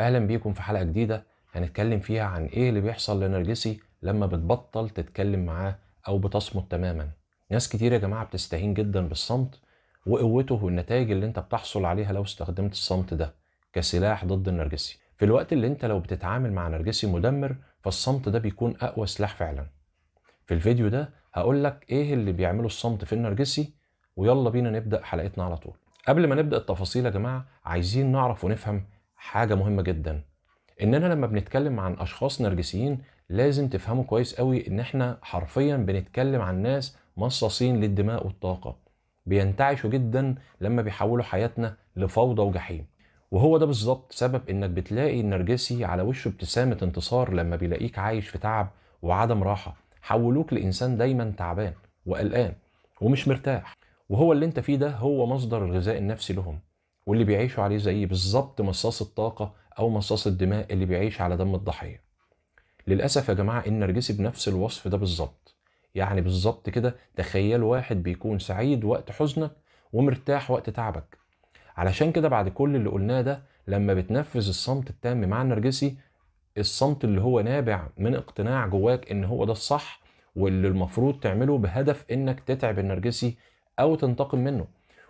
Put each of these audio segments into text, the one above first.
اهلا بيكم في حلقه جديده هنتكلم فيها عن ايه اللي بيحصل لنرجسي لما بتبطل تتكلم معاه او بتصمت تماما ناس كتير يا جماعه بتستهين جدا بالصمت وقوته والنتائج اللي انت بتحصل عليها لو استخدمت الصمت ده كسلاح ضد النرجسي في الوقت اللي انت لو بتتعامل مع نرجسي مدمر فالصمت ده بيكون اقوى سلاح فعلا في الفيديو ده هقول لك ايه اللي بيعمله الصمت في النرجسي ويلا بينا نبدا حلقتنا على طول قبل ما نبدا التفاصيل يا جماعه عايزين نعرف ونفهم حاجه مهمه جدا اننا لما بنتكلم عن اشخاص نرجسيين لازم تفهموا كويس قوي ان احنا حرفيا بنتكلم عن ناس مصاصين للدماء والطاقه بينتعشوا جدا لما بيحولوا حياتنا لفوضى وجحيم وهو ده بالظبط سبب انك بتلاقي النرجسي على وشه ابتسامه انتصار لما بيلاقيك عايش في تعب وعدم راحه حولوك لانسان دايما تعبان وقلقان ومش مرتاح وهو اللي انت فيه ده هو مصدر الغذاء النفسي لهم واللي بيعيشوا عليه زي بالظبط مصاص الطاقة أو مصاص الدماء اللي بيعيش على دم الضحية للأسف يا جماعة النرجسي بنفس الوصف ده بالظبط يعني بالظبط كده تخيل واحد بيكون سعيد وقت حزنك ومرتاح وقت تعبك علشان كده بعد كل اللي قلناه ده لما بتنفذ الصمت التام مع النرجسي الصمت اللي هو نابع من اقتناع جواك ان هو ده الصح واللي المفروض تعمله بهدف انك تتعب النرجسي او تنتقم منه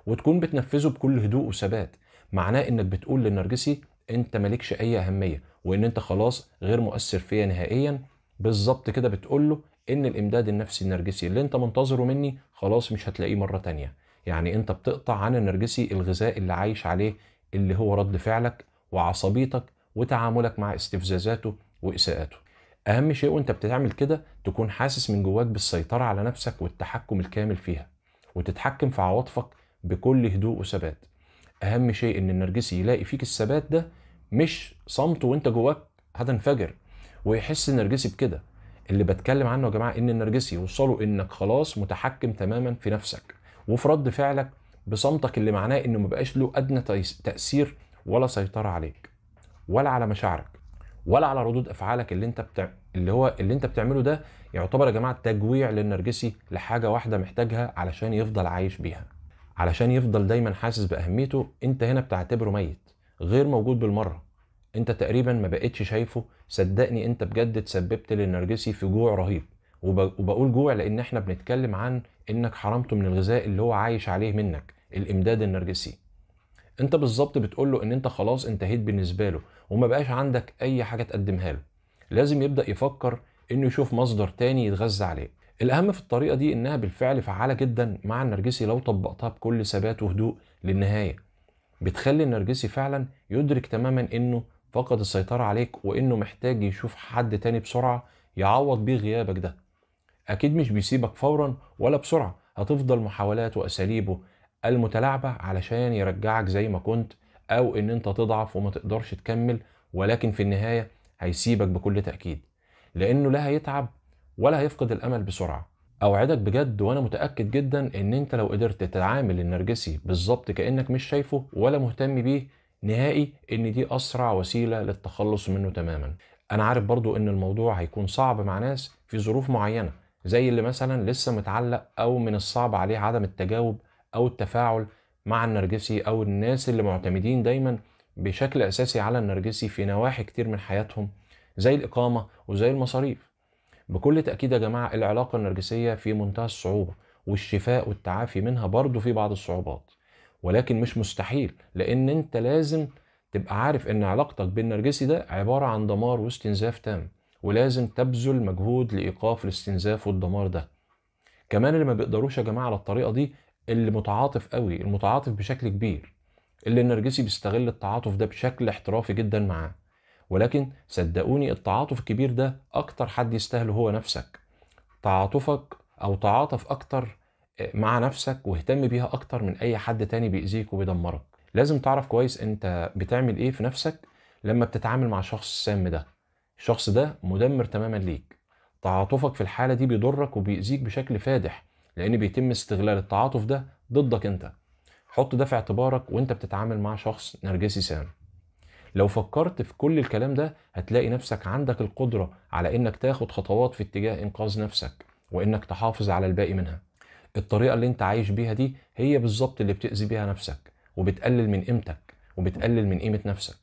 وتكون بتنفذه بكل هدوء وثبات معناه انك بتقول للنرجسي انت مالكش اي اهميه وان انت خلاص غير مؤثر فيا نهائيا بالظبط كده بتقول له ان الامداد النفسي النرجسي اللي انت منتظره مني خلاص مش هتلاقيه مره تانية يعني انت بتقطع عن النرجسي الغذاء اللي عايش عليه اللي هو رد فعلك وعصبيتك وتعاملك مع استفزازاته واساءاته اهم شيء وانت بتعمل كده تكون حاسس من جواك بالسيطره على نفسك والتحكم الكامل فيها وتتحكم في عواطفك بكل هدوء وثبات اهم شيء ان النرجسي يلاقي فيك الثبات ده مش صمت وانت جواك هتنفجر ويحس النرجسي بكده اللي بتكلم عنه يا جماعه ان النرجسي يوصله انك خلاص متحكم تماما في نفسك وفي رد فعلك بصمتك اللي معناه انه مبقاش له ادنى تاثير ولا سيطره عليك ولا على مشاعرك ولا على ردود افعالك اللي انت بتع... اللي هو اللي انت بتعمله ده يعتبر يا جماعه تجويع للنرجسي لحاجه واحده محتاجها علشان يفضل عايش بيها علشان يفضل دايما حاسس باهميته انت هنا بتعتبره ميت غير موجود بالمره انت تقريبا ما بقتش شايفه صدقني انت بجد تسببت للنرجسي في جوع رهيب وبقول جوع لان احنا بنتكلم عن انك حرمته من الغذاء اللي هو عايش عليه منك الامداد النرجسي انت بالظبط بتقول له ان انت خلاص انتهيت بالنسبه له وما بقاش عندك اي حاجه تقدمها له لازم يبدا يفكر انه يشوف مصدر تاني يتغذى عليه الاهم في الطريقه دي انها بالفعل فعاله جدا مع النرجسي لو طبقتها بكل ثبات وهدوء للنهايه بتخلي النرجسي فعلا يدرك تماما انه فقد السيطره عليك وانه محتاج يشوف حد تاني بسرعه يعوض بيه غيابك ده اكيد مش بيسيبك فورا ولا بسرعه هتفضل محاولات واساليبه المتلاعبه علشان يرجعك زي ما كنت او ان انت تضعف وما تقدرش تكمل ولكن في النهايه هيسيبك بكل تاكيد لانه لا هيتعب ولا هيفقد الامل بسرعه اوعدك بجد وانا متاكد جدا ان انت لو قدرت تتعامل النرجسي بالظبط كانك مش شايفه ولا مهتم بيه نهائي ان دي اسرع وسيله للتخلص منه تماما انا عارف برضو ان الموضوع هيكون صعب مع ناس في ظروف معينه زي اللي مثلا لسه متعلق او من الصعب عليه عدم التجاوب او التفاعل مع النرجسي او الناس اللي معتمدين دايما بشكل اساسي على النرجسي في نواحي كتير من حياتهم زي الاقامه وزي المصاريف بكل تأكيد يا جماعة العلاقة النرجسية في منتهى الصعوبة والشفاء والتعافي منها برضه في بعض الصعوبات ولكن مش مستحيل لأن أنت لازم تبقى عارف أن علاقتك بالنرجسي ده عبارة عن دمار واستنزاف تام ولازم تبذل مجهود لإيقاف الاستنزاف والدمار ده كمان اللي ما بيقدروش يا جماعة على الطريقة دي اللي متعاطف قوي المتعاطف بشكل كبير اللي النرجسي بيستغل التعاطف ده بشكل احترافي جدا معاه ولكن صدقوني التعاطف الكبير ده اكتر حد يستاهله هو نفسك تعاطفك او تعاطف اكتر آه، مع نفسك واهتم بيها اكتر من اي حد تاني بيأذيك وبيدمرك لازم تعرف كويس انت بتعمل ايه في نفسك لما بتتعامل مع شخص السام ده الشخص ده مدمر تماما ليك تعاطفك في الحالة دي بيضرك وبيأذيك بشكل فادح لأن بيتم استغلال التعاطف ده ضدك أنت حط ده في اعتبارك وأنت بتتعامل مع شخص نرجسي سام لو فكرت في كل الكلام ده هتلاقي نفسك عندك القدرة على انك تاخد خطوات في اتجاه انقاذ نفسك وانك تحافظ على الباقي منها الطريقة اللي انت عايش بيها دي هي بالظبط اللي بتأذي بيها نفسك وبتقلل من قيمتك وبتقلل من قيمة نفسك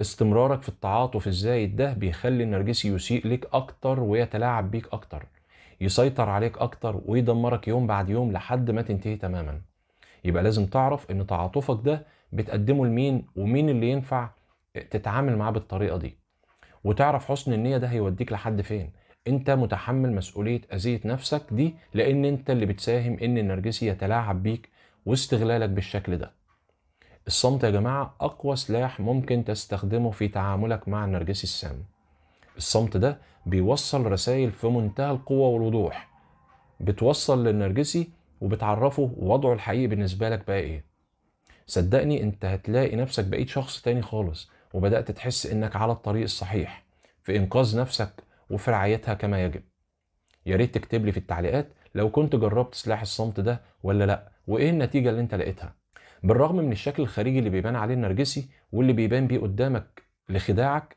استمرارك في التعاطف الزايد ده بيخلي النرجسي يسيء لك اكتر ويتلاعب بيك اكتر يسيطر عليك اكتر ويدمرك يوم بعد يوم لحد ما تنتهي تماما يبقى لازم تعرف ان تعاطفك ده بتقدمه لمين ومين اللي ينفع تتعامل معاه بالطريقه دي وتعرف حسن النيه ده هيوديك لحد فين انت متحمل مسؤوليه اذيه نفسك دي لان انت اللي بتساهم ان النرجسي يتلاعب بيك واستغلالك بالشكل ده الصمت يا جماعه اقوى سلاح ممكن تستخدمه في تعاملك مع النرجسي السام الصمت ده بيوصل رسائل في منتهى القوه والوضوح بتوصل للنرجسي وبتعرفه وضعه الحقيقي بالنسبه لك بقى ايه صدقني انت هتلاقي نفسك بقيت شخص تاني خالص وبدات تحس انك على الطريق الصحيح في انقاذ نفسك وفي رعايتها كما يجب يا ريت تكتب لي في التعليقات لو كنت جربت سلاح الصمت ده ولا لا وايه النتيجه اللي انت لقيتها بالرغم من الشكل الخارجي اللي بيبان عليه النرجسي واللي بيبان بيه قدامك لخداعك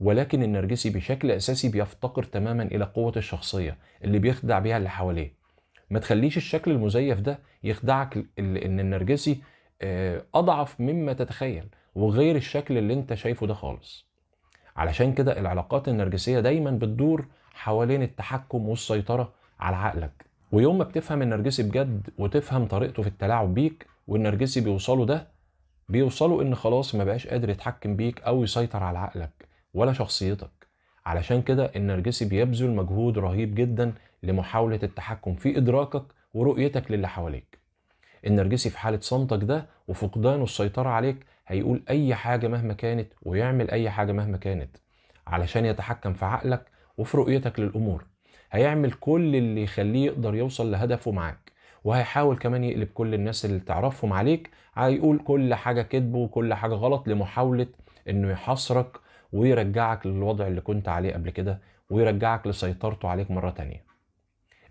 ولكن النرجسي بشكل اساسي بيفتقر تماما الى قوه الشخصيه اللي بيخدع بيها اللي حواليه ما تخليش الشكل المزيف ده يخدعك ان النرجسي آه، اضعف مما تتخيل وغير الشكل اللي انت شايفه ده خالص علشان كده العلاقات النرجسيه دايما بتدور حوالين التحكم والسيطره على عقلك ويوم ما بتفهم النرجسي بجد وتفهم طريقته في التلاعب بيك والنرجسي بيوصله ده بيوصلوا ان خلاص ما بقاش قادر يتحكم بيك او يسيطر على عقلك ولا شخصيتك علشان كده النرجسي بيبذل مجهود رهيب جدا لمحاولة التحكم في إدراكك ورؤيتك للي حواليك النرجسي في حالة صمتك ده وفقدانه السيطرة عليك هيقول أي حاجة مهما كانت ويعمل أي حاجة مهما كانت علشان يتحكم في عقلك وفي رؤيتك للأمور هيعمل كل اللي يخليه يقدر يوصل لهدفه معاك وهيحاول كمان يقلب كل الناس اللي تعرفهم عليك هيقول كل حاجة كذب وكل حاجة غلط لمحاولة إنه يحاصرك ويرجعك للوضع اللي كنت عليه قبل كده ويرجعك لسيطرته عليك مرة تانية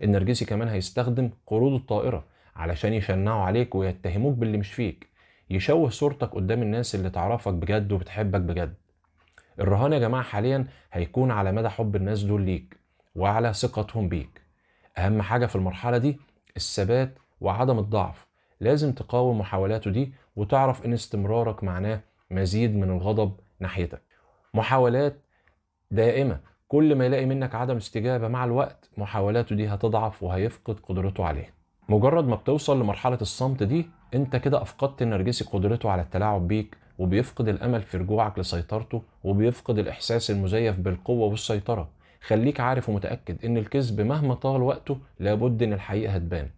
النرجسي كمان هيستخدم قروض الطائره علشان يشنعوا عليك ويتهموك باللي مش فيك يشوه صورتك قدام الناس اللي تعرفك بجد وبتحبك بجد الرهان يا جماعه حاليا هيكون على مدى حب الناس دول ليك وعلى ثقتهم بيك اهم حاجه في المرحله دي الثبات وعدم الضعف لازم تقاوم محاولاته دي وتعرف ان استمرارك معناه مزيد من الغضب ناحيتك محاولات دائمه كل ما يلاقي منك عدم استجابة مع الوقت محاولاته دي هتضعف وهيفقد قدرته عليه مجرد ما بتوصل لمرحلة الصمت دي انت كده افقدت النرجسي قدرته على التلاعب بيك وبيفقد الامل في رجوعك لسيطرته وبيفقد الاحساس المزيف بالقوة والسيطرة خليك عارف ومتأكد ان الكذب مهما طال وقته لابد ان الحقيقة هتبان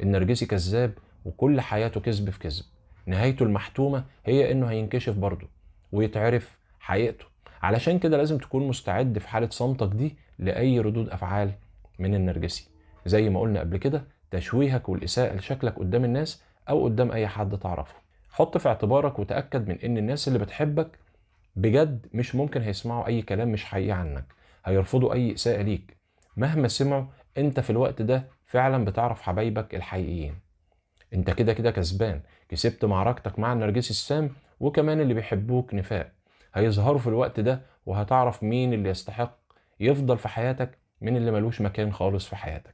النرجسي كذاب وكل حياته كذب في كذب نهايته المحتومة هي انه هينكشف برضه ويتعرف حقيقته علشان كده لازم تكون مستعد في حاله صمتك دي لاي ردود افعال من النرجسي زي ما قلنا قبل كده تشويهك والاساءه لشكلك قدام الناس او قدام اي حد تعرفه حط في اعتبارك وتاكد من ان الناس اللي بتحبك بجد مش ممكن هيسمعوا اي كلام مش حقيقي عنك هيرفضوا اي اساءه ليك مهما سمعوا انت في الوقت ده فعلا بتعرف حبايبك الحقيقيين انت كده كده كسبان كسبت معركتك مع النرجسي السام وكمان اللي بيحبوك نفاق هيظهروا في الوقت ده وهتعرف مين اللي يستحق يفضل في حياتك من اللي ملوش مكان خالص في حياتك